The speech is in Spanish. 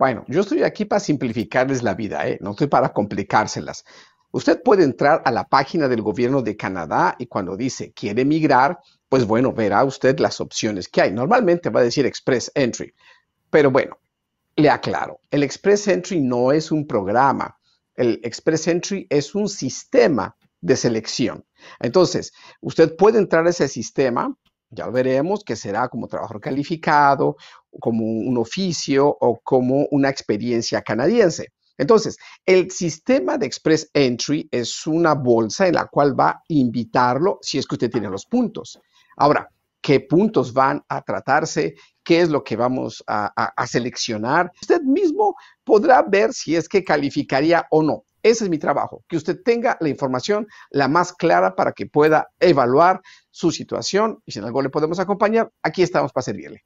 Bueno, yo estoy aquí para simplificarles la vida, ¿eh? no estoy para complicárselas. Usted puede entrar a la página del gobierno de Canadá y cuando dice quiere migrar, pues bueno, verá usted las opciones que hay. Normalmente va a decir Express Entry, pero bueno, le aclaro, el Express Entry no es un programa, el Express Entry es un sistema de selección. Entonces, usted puede entrar a ese sistema, ya veremos, que será como trabajo calificado, como un oficio o como una experiencia canadiense. Entonces, el sistema de Express Entry es una bolsa en la cual va a invitarlo si es que usted tiene los puntos. Ahora, ¿qué puntos van a tratarse? ¿Qué es lo que vamos a seleccionar? Usted mismo podrá ver si es que calificaría o no. Ese es mi trabajo, que usted tenga la información la más clara para que pueda evaluar su situación y si en algo le podemos acompañar, aquí estamos para servirle.